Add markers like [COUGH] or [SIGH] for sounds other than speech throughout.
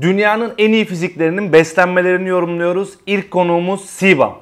Dünyanın en iyi fiziklerinin beslenmelerini yorumluyoruz. İlk konuğumuz Siva.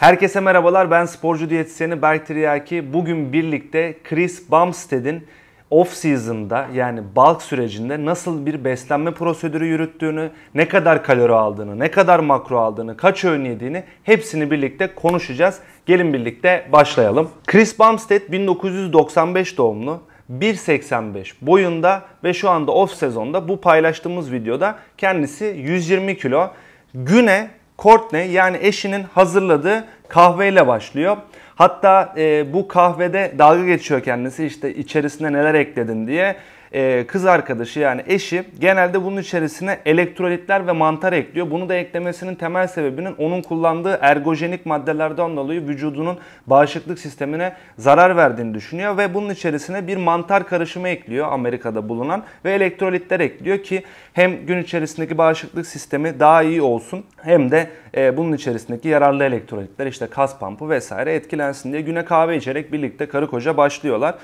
Herkese merhabalar. Ben sporcu diyetisyeni Berk Tiryaki. Bugün birlikte Chris Bumstead'in off season'da yani bulk sürecinde nasıl bir beslenme prosedürü yürüttüğünü, ne kadar kalori aldığını, ne kadar makro aldığını, kaç öğün yediğini hepsini birlikte konuşacağız. Gelin birlikte başlayalım. Chris Bumstead 1995 doğumlu. 1.85 boyunda ve şu anda off sezonda bu paylaştığımız videoda kendisi 120 kilo. Güne Courtney yani eşinin hazırladığı kahveyle başlıyor. Hatta e, bu kahvede dalga geçiyor kendisi işte içerisinde neler ekledin diye. E, kız arkadaşı yani eşi genelde bunun içerisine elektrolitler ve mantar ekliyor. Bunu da eklemesinin temel sebebinin onun kullandığı ergojenik maddelerden dolayı vücudunun bağışıklık sistemine zarar verdiğini düşünüyor ve bunun içerisine bir mantar karışımı ekliyor Amerika'da bulunan ve elektrolitler ekliyor ki hem gün içerisindeki bağışıklık sistemi daha iyi olsun hem de e, bunun içerisindeki yararlı elektrolitler işte kas pampı vesaire etkilensin diye güne kahve içerek birlikte karı koca başlıyorlar.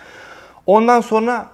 Ondan sonra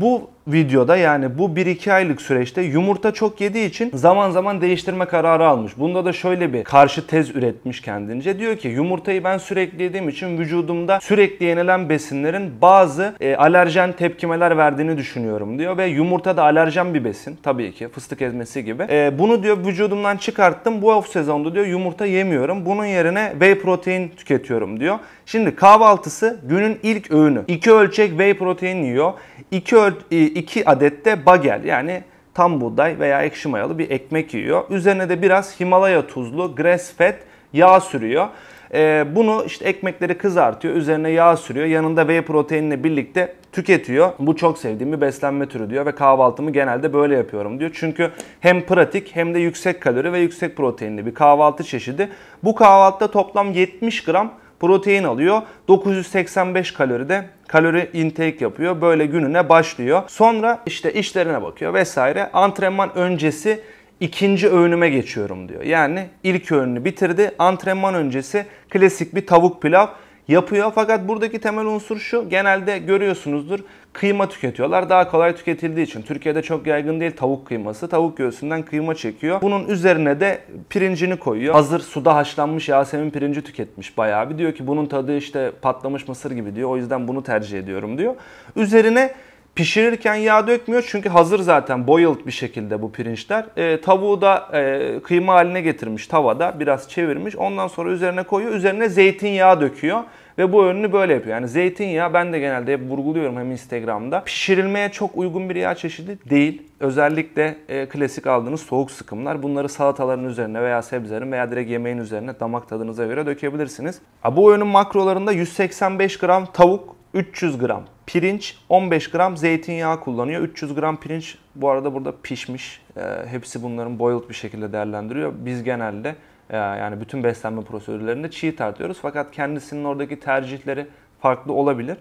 bu videoda yani bu 1-2 aylık süreçte yumurta çok yediği için zaman zaman değiştirme kararı almış. Bunda da şöyle bir karşı tez üretmiş kendince. Diyor ki yumurtayı ben sürekli yediğim için vücudumda sürekli yenilen besinlerin bazı e, alerjen tepkimeler verdiğini düşünüyorum diyor ve yumurta da alerjen bir besin tabii ki fıstık ezmesi gibi. E, bunu diyor vücudumdan çıkarttım. Bu off sezonda diyor yumurta yemiyorum. Bunun yerine whey protein tüketiyorum diyor. Şimdi kahvaltısı günün ilk öğünü. 2 ölçek whey protein yiyor. 2 öl e, 2 adet de bagel yani tam buğday veya ekşi mayalı bir ekmek yiyor. Üzerine de biraz Himalaya tuzlu grass fat yağ sürüyor. Ee, bunu işte ekmekleri kızartıyor, üzerine yağ sürüyor, yanında whey proteinle birlikte tüketiyor. Bu çok sevdiğim bir beslenme türü diyor ve kahvaltımı genelde böyle yapıyorum diyor. Çünkü hem pratik hem de yüksek kalori ve yüksek proteinli bir kahvaltı çeşidi. Bu kahvaltıda toplam 70 gram protein alıyor. 985 kalori de kalori intake yapıyor. Böyle gününe başlıyor. Sonra işte işlerine bakıyor vesaire. Antrenman öncesi ikinci öğünüme geçiyorum diyor. Yani ilk öğünü bitirdi. Antrenman öncesi klasik bir tavuk pilav yapıyor. Fakat buradaki temel unsur şu. Genelde görüyorsunuzdur kıyma tüketiyorlar. Daha kolay tüketildiği için. Türkiye'de çok yaygın değil tavuk kıyması. Tavuk göğsünden kıyma çekiyor. Bunun üzerine de pirincini koyuyor. Hazır suda haşlanmış Yasemin pirinci tüketmiş bayağı bir. Diyor ki bunun tadı işte patlamış mısır gibi diyor. O yüzden bunu tercih ediyorum diyor. Üzerine Pişirirken yağ dökmüyor çünkü hazır zaten boiled bir şekilde bu pirinçler. E, tavuğu da e, kıyma haline getirmiş tavada biraz çevirmiş. Ondan sonra üzerine koyuyor. Üzerine zeytinyağı döküyor. Ve bu önünü böyle yapıyor. Yani zeytinyağı ben de genelde hep vurguluyorum hem Instagram'da. Pişirilmeye çok uygun bir yağ çeşidi değil. Özellikle e, klasik aldığınız soğuk sıkımlar. Bunları salataların üzerine veya sebzelerin veya direkt yemeğin üzerine damak tadınıza göre dökebilirsiniz. A bu öğünün makrolarında 185 gram tavuk, 300 gram pirinç, 15 gram zeytinyağı kullanıyor. 300 gram pirinç bu arada burada pişmiş. E, hepsi bunların boiled bir şekilde değerlendiriyor. Biz genelde ee, yani bütün beslenme prosedürlerinde çiğ tartıyoruz. Fakat kendisinin oradaki tercihleri farklı olabilir.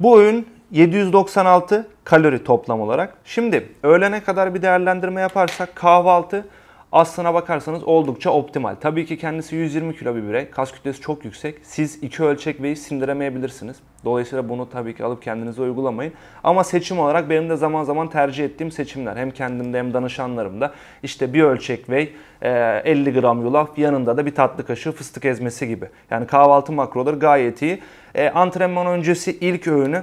Bu oyun 796 kalori toplam olarak. Şimdi öğlene kadar bir değerlendirme yaparsak kahvaltı aslına bakarsanız oldukça optimal. Tabii ki kendisi 120 kilo bir birey. Kas kütlesi çok yüksek. Siz iki ölçek ve sindiremeyebilirsiniz. Dolayısıyla bunu tabii ki alıp kendinize uygulamayın. Ama seçim olarak benim de zaman zaman tercih ettiğim seçimler. Hem kendimde hem danışanlarımda. işte bir ölçek ve 50 e, gram yulaf yanında da bir tatlı kaşığı fıstık ezmesi gibi. Yani kahvaltı makroları gayet iyi. E, antrenman öncesi ilk öğünü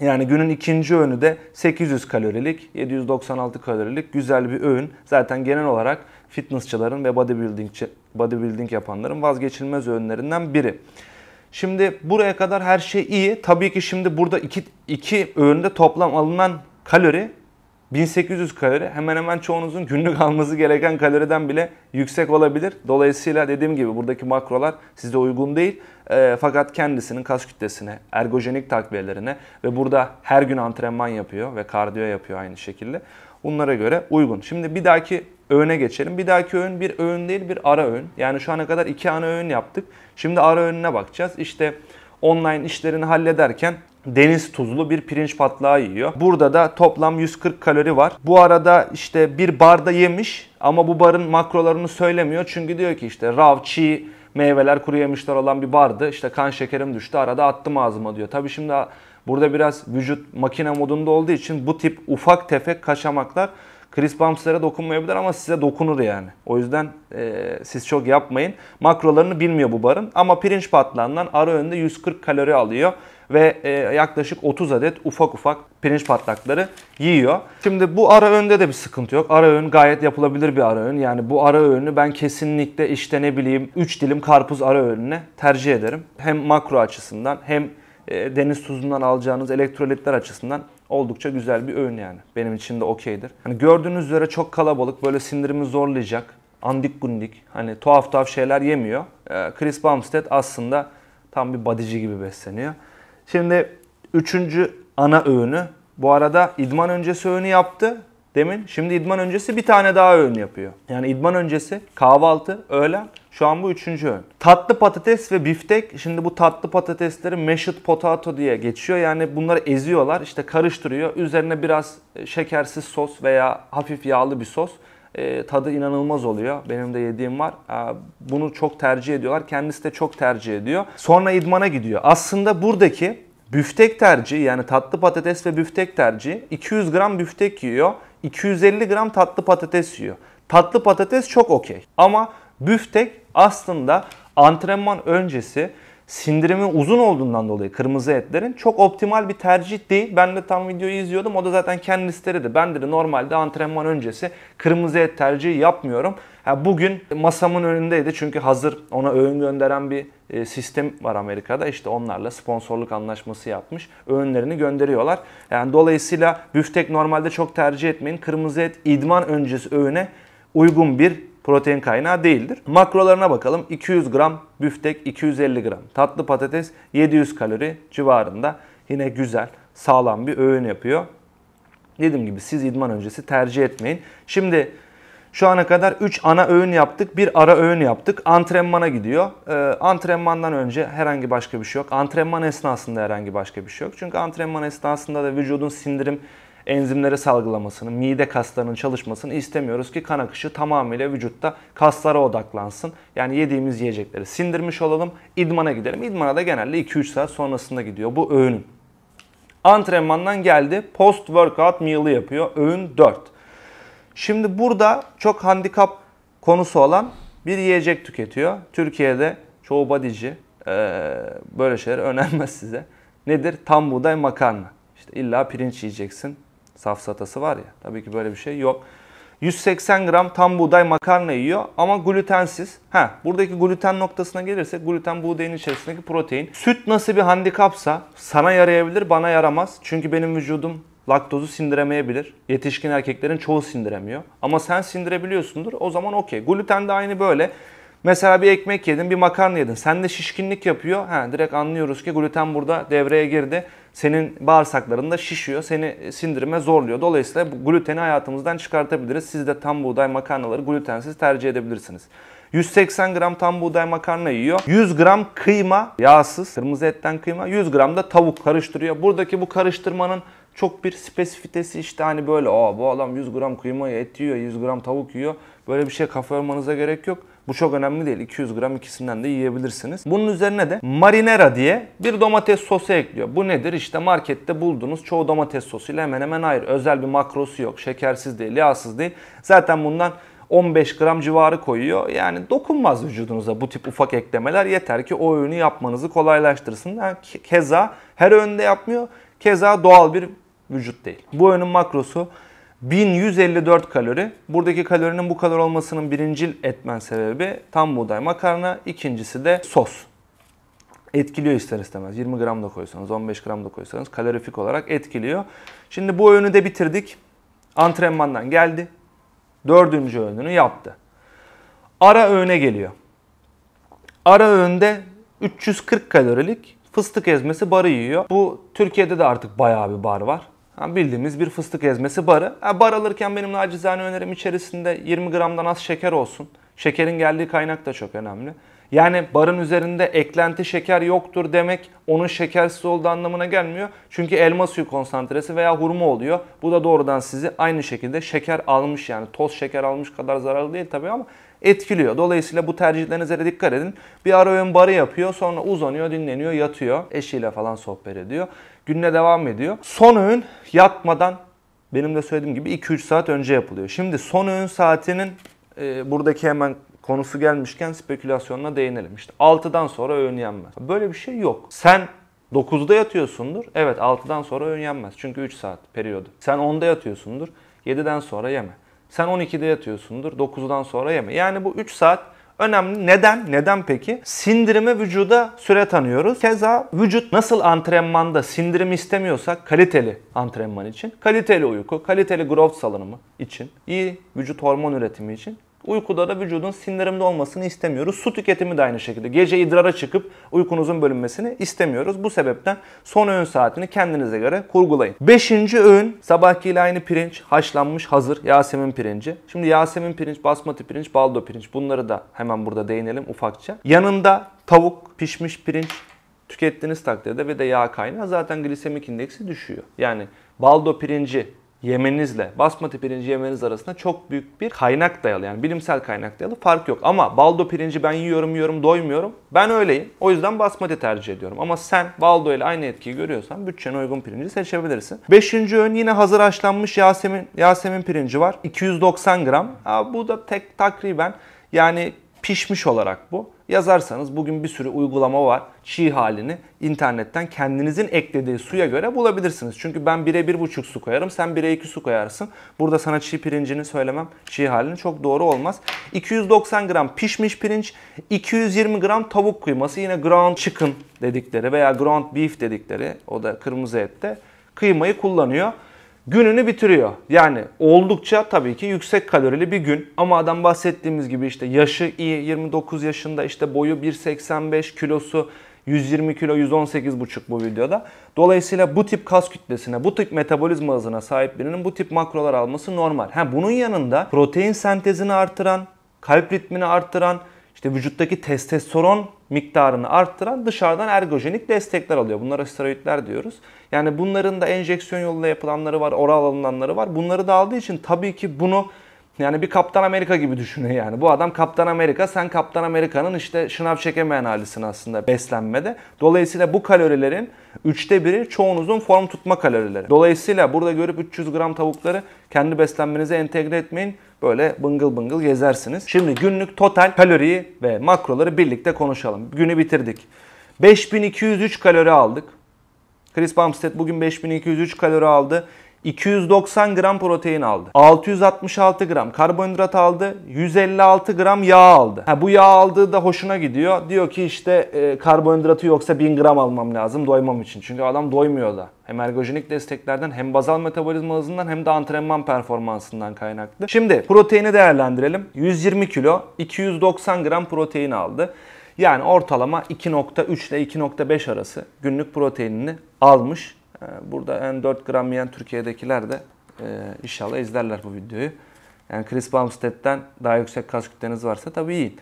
yani günün ikinci öğünü de 800 kalorilik, 796 kalorilik güzel bir öğün. Zaten genel olarak fitnessçıların ve bodybuilding, bodybuilding yapanların vazgeçilmez öğünlerinden biri. Şimdi buraya kadar her şey iyi. Tabii ki şimdi burada iki, iki öğünde toplam alınan kalori 1800 kalori hemen hemen çoğunuzun günlük alması gereken kaloriden bile yüksek olabilir. Dolayısıyla dediğim gibi buradaki makrolar size uygun değil. E, fakat kendisinin kas kütlesine, ergojenik takviyelerine ve burada her gün antrenman yapıyor ve kardiyo yapıyor aynı şekilde. Bunlara göre uygun. Şimdi bir dahaki öğüne geçelim. Bir dahaki öğün bir öğün değil bir ara öğün. Yani şu ana kadar iki ana öğün yaptık. Şimdi ara öğününe bakacağız. İşte online işlerini hallederken deniz tuzlu bir pirinç patlağı yiyor. Burada da toplam 140 kalori var. Bu arada işte bir barda yemiş ama bu barın makrolarını söylemiyor. Çünkü diyor ki işte rav, çiğ, meyveler, kuru yemişler olan bir bardı. İşte kan şekerim düştü arada attım ağzıma diyor. Tabii şimdi burada biraz vücut makine modunda olduğu için bu tip ufak tefek kaşamaklar Chris Bumster'e dokunmayabilir ama size dokunur yani. O yüzden e, siz çok yapmayın. Makrolarını bilmiyor bu barın ama pirinç patlağından ara önde 140 kalori alıyor ve e, yaklaşık 30 adet ufak ufak pirinç patlakları yiyor. Şimdi bu ara öğünde de bir sıkıntı yok. Ara öğün gayet yapılabilir bir ara öğün. Yani bu ara öğünü ben kesinlikle işte ne bileyim 3 dilim karpuz ara öğününe tercih ederim. Hem makro açısından hem e, deniz tuzundan alacağınız elektrolitler açısından oldukça güzel bir öğün yani. Benim için de okeydir. Hani gördüğünüz üzere çok kalabalık böyle sindirimi zorlayacak andik gundik hani tuhaf tuhaf şeyler yemiyor. E, Chris Bumstead aslında tam bir badici gibi besleniyor. Şimdi üçüncü ana öğünü. Bu arada idman öncesi öğünü yaptı demin. Şimdi idman öncesi bir tane daha öğün yapıyor. Yani idman öncesi kahvaltı, öğlen. Şu an bu üçüncü öğün. Tatlı patates ve biftek. Şimdi bu tatlı patatesleri mashed potato diye geçiyor. Yani bunları eziyorlar. işte karıştırıyor. Üzerine biraz şekersiz sos veya hafif yağlı bir sos e, tadı inanılmaz oluyor. Benim de yediğim var. E, bunu çok tercih ediyorlar. Kendisi de çok tercih ediyor. Sonra idmana gidiyor. Aslında buradaki büftek tercihi yani tatlı patates ve büftek tercihi 200 gram büftek yiyor. 250 gram tatlı patates yiyor. Tatlı patates çok okey. Ama büftek aslında antrenman öncesi sindirimi uzun olduğundan dolayı kırmızı etlerin çok optimal bir tercih değil. Ben de tam videoyu izliyordum. O da zaten kendisi dedi. Ben de normalde antrenman öncesi kırmızı et tercihi yapmıyorum. Yani bugün masamın önündeydi çünkü hazır ona öğün gönderen bir e, sistem var Amerika'da. İşte onlarla sponsorluk anlaşması yapmış. Öğünlerini gönderiyorlar. Yani dolayısıyla büftek normalde çok tercih etmeyin. Kırmızı et idman öncesi öğüne uygun bir protein kaynağı değildir. Makrolarına bakalım. 200 gram büftek, 250 gram tatlı patates, 700 kalori civarında. Yine güzel, sağlam bir öğün yapıyor. Dediğim gibi siz idman öncesi tercih etmeyin. Şimdi şu ana kadar 3 ana öğün yaptık, bir ara öğün yaptık. Antrenmana gidiyor. E, antrenmandan önce herhangi başka bir şey yok. Antrenman esnasında herhangi başka bir şey yok. Çünkü antrenman esnasında da vücudun sindirim enzimleri salgılamasını, mide kaslarının çalışmasını istemiyoruz ki kan akışı tamamıyla vücutta kaslara odaklansın. Yani yediğimiz yiyecekleri sindirmiş olalım, idmana gidelim. İdmana da genelde 2-3 saat sonrasında gidiyor bu öğün. Antrenmandan geldi, post workout meal'ı yapıyor, öğün 4. Şimdi burada çok handikap konusu olan bir yiyecek tüketiyor. Türkiye'de çoğu badici böyle şeyler [LAUGHS] önermez size. Nedir? Tam buğday makarna. İşte illa pirinç yiyeceksin, safsatası var ya. Tabii ki böyle bir şey yok. 180 gram tam buğday makarna yiyor ama glutensiz. Ha, buradaki gluten noktasına gelirsek gluten buğdayın içerisindeki protein. Süt nasıl bir handikapsa sana yarayabilir bana yaramaz. Çünkü benim vücudum laktozu sindiremeyebilir. Yetişkin erkeklerin çoğu sindiremiyor. Ama sen sindirebiliyorsundur o zaman okey. Gluten de aynı böyle. Mesela bir ekmek yedin, bir makarna yedin. Sen de şişkinlik yapıyor. Ha, direkt anlıyoruz ki gluten burada devreye girdi senin bağırsaklarında şişiyor, seni sindirime zorluyor. Dolayısıyla gluteni hayatımızdan çıkartabiliriz. Siz de tam buğday makarnaları glutensiz tercih edebilirsiniz. 180 gram tam buğday makarna yiyor. 100 gram kıyma, yağsız, kırmızı etten kıyma, 100 gram da tavuk karıştırıyor. Buradaki bu karıştırmanın çok bir spesifitesi işte hani böyle aa bu adam 100 gram kıyma et yiyor, 100 gram tavuk yiyor. Böyle bir şey kafa yormanıza gerek yok. Bu çok önemli değil. 200 gram ikisinden de yiyebilirsiniz. Bunun üzerine de marinera diye bir domates sosu ekliyor. Bu nedir? İşte markette bulduğunuz çoğu domates sosuyla hemen hemen ayrı. Özel bir makrosu yok. Şekersiz değil, yağsız değil. Zaten bundan 15 gram civarı koyuyor. Yani dokunmaz vücudunuza bu tip ufak eklemeler. Yeter ki o öğünü yapmanızı kolaylaştırsın. Yani keza her öğünde yapmıyor. Keza doğal bir vücut değil. Bu öğünün makrosu 1154 kalori. Buradaki kalorinin bu kadar olmasının birincil etmen sebebi tam buğday makarna. İkincisi de sos. Etkiliyor ister istemez. 20 gram da koysanız, 15 gram da koysanız kalorifik olarak etkiliyor. Şimdi bu öğünü de bitirdik. Antrenmandan geldi. Dördüncü öğününü yaptı. Ara öğüne geliyor. Ara öğünde 340 kalorilik fıstık ezmesi barı yiyor. Bu Türkiye'de de artık bayağı bir bar var bildiğimiz bir fıstık ezmesi barı. bar alırken benim nacizane önerim içerisinde 20 gramdan az şeker olsun. Şekerin geldiği kaynak da çok önemli. Yani barın üzerinde eklenti şeker yoktur demek onun şekersiz olduğu anlamına gelmiyor. Çünkü elma suyu konsantresi veya hurma oluyor. Bu da doğrudan sizi aynı şekilde şeker almış yani toz şeker almış kadar zararlı değil tabii ama etkiliyor. Dolayısıyla bu tercihlerinize de dikkat edin. Bir ara öğün barı yapıyor sonra uzanıyor dinleniyor yatıyor eşiyle falan sohbet ediyor gününe devam ediyor. Son öğün yatmadan benim de söylediğim gibi 2-3 saat önce yapılıyor. Şimdi son öğün saatinin e, buradaki hemen konusu gelmişken spekülasyonuna değinelim. İşte 6'dan sonra öğün yenmez. Böyle bir şey yok. Sen 9'da yatıyorsundur. Evet 6'dan sonra öğün yenmez. Çünkü 3 saat periyodu. Sen 10'da yatıyorsundur. 7'den sonra yeme. Sen 12'de yatıyorsundur. 9'dan sonra yeme. Yani bu 3 saat Önemli. Neden? Neden peki? Sindirime vücuda süre tanıyoruz. Keza vücut nasıl antrenmanda sindirim istemiyorsa kaliteli antrenman için, kaliteli uyku, kaliteli growth salınımı için, iyi vücut hormon üretimi için Uykuda da vücudun sindirimde olmasını istemiyoruz. Su tüketimi de aynı şekilde. Gece idrara çıkıp uykunuzun bölünmesini istemiyoruz. Bu sebepten son öğün saatini kendinize göre kurgulayın. Beşinci öğün sabahkiyle aynı pirinç, haşlanmış hazır Yasemin pirinci. Şimdi Yasemin pirinç, basmati pirinç, baldo pirinç bunları da hemen burada değinelim ufakça. Yanında tavuk, pişmiş pirinç, tükettiğiniz takdirde ve de yağ kaynağı zaten glisemik indeksi düşüyor. Yani baldo pirinci yemenizle basmati pirinci yemeniz arasında çok büyük bir kaynak dayalı yani bilimsel kaynak dayalı fark yok. Ama baldo pirinci ben yiyorum yiyorum doymuyorum. Ben öyleyim. O yüzden basmati tercih ediyorum. Ama sen baldo ile aynı etkiyi görüyorsan bütçene uygun pirinci seçebilirsin. Beşinci öğün yine hazır haşlanmış yasemin, yasemin pirinci var. 290 gram. Aa, bu da tek takriben yani pişmiş olarak bu yazarsanız bugün bir sürü uygulama var. Çiğ halini internetten kendinizin eklediği suya göre bulabilirsiniz. Çünkü ben 1'e 1,5 su koyarım. Sen 1'e 2 su koyarsın. Burada sana çiğ pirincini söylemem. Çiğ halini çok doğru olmaz. 290 gram pişmiş pirinç, 220 gram tavuk kıyması. Yine ground chicken dedikleri veya ground beef dedikleri o da kırmızı ette kıymayı kullanıyor gününü bitiriyor. Yani oldukça tabii ki yüksek kalorili bir gün. Ama adam bahsettiğimiz gibi işte yaşı iyi 29 yaşında işte boyu 1.85 kilosu 120 kilo 118 buçuk bu videoda. Dolayısıyla bu tip kas kütlesine, bu tip metabolizma hızına sahip birinin bu tip makrolar alması normal. Ha bunun yanında protein sentezini artıran, kalp ritmini artıran, işte vücuttaki testosteron miktarını arttıran dışarıdan ergojenik destekler alıyor. Bunlara steroidler diyoruz. Yani bunların da enjeksiyon yoluyla yapılanları var, oral alınanları var. Bunları da aldığı için tabii ki bunu yani bir Kaptan Amerika gibi düşünün yani. Bu adam Kaptan Amerika, sen Kaptan Amerika'nın işte şınav çekemeyen halisin aslında beslenmede. Dolayısıyla bu kalorilerin üçte biri çoğunuzun form tutma kalorileri. Dolayısıyla burada görüp 300 gram tavukları kendi beslenmenize entegre etmeyin. Böyle bıngıl bıngıl gezersiniz. Şimdi günlük total kaloriyi ve makroları birlikte konuşalım. Günü bitirdik. 5203 kalori aldık. Chris Bumstead bugün 5203 kalori aldı. 290 gram protein aldı. 666 gram karbonhidrat aldı. 156 gram yağ aldı. Ha, bu yağ aldığı da hoşuna gidiyor. Diyor ki işte e, karbonhidratı yoksa 1000 gram almam lazım doymam için. Çünkü adam doymuyor da. Hem ergojenik desteklerden hem bazal metabolizma hızından hem de antrenman performansından kaynaklı. Şimdi proteini değerlendirelim. 120 kilo 290 gram protein aldı. Yani ortalama 2.3 ile 2.5 arası günlük proteinini almış ee, burada en 4 gram yiyen Türkiye'dekiler de e, inşallah izlerler bu videoyu. Yani Chris Bumstead'den daha yüksek kas kütleniz varsa tabii iyi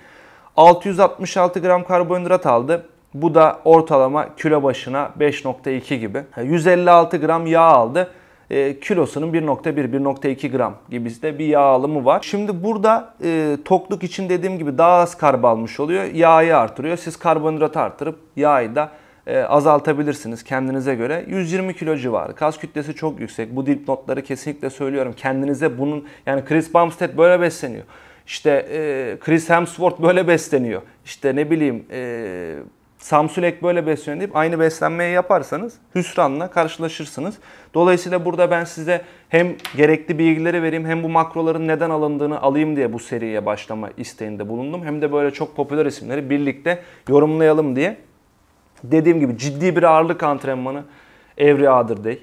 666 gram karbonhidrat aldı. Bu da ortalama kilo başına 5.2 gibi. 156 gram yağ aldı. E, kilosunun 1.1-1.2 gram gibi de bir yağ alımı var. Şimdi burada e, tokluk için dediğim gibi daha az karb almış oluyor. Yağı artırıyor. Siz karbonhidratı artırıp yağı da e, azaltabilirsiniz kendinize göre. 120 kilo civarı. Kas kütlesi çok yüksek. Bu dip notları kesinlikle söylüyorum. Kendinize bunun yani Chris Bumstead böyle besleniyor. İşte e, Chris Hemsworth böyle besleniyor. İşte ne bileyim e, Samsulek böyle besleniyor deyip aynı beslenmeyi yaparsanız hüsranla karşılaşırsınız. Dolayısıyla burada ben size hem gerekli bilgileri vereyim hem bu makroların neden alındığını alayım diye bu seriye başlama isteğinde bulundum. Hem de böyle çok popüler isimleri birlikte yorumlayalım diye Dediğim gibi ciddi bir ağırlık antrenmanı every other day.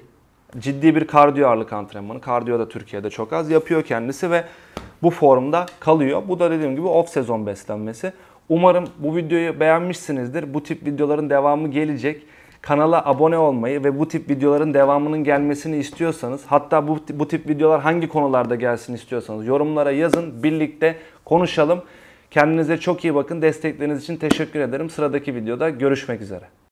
Ciddi bir kardiyo ağırlık antrenmanı. Kardiyo da Türkiye'de çok az yapıyor kendisi ve bu formda kalıyor. Bu da dediğim gibi off sezon beslenmesi. Umarım bu videoyu beğenmişsinizdir. Bu tip videoların devamı gelecek. Kanala abone olmayı ve bu tip videoların devamının gelmesini istiyorsanız hatta bu, bu tip videolar hangi konularda gelsin istiyorsanız yorumlara yazın birlikte konuşalım. Kendinize çok iyi bakın. Destekleriniz için teşekkür ederim. Sıradaki videoda görüşmek üzere.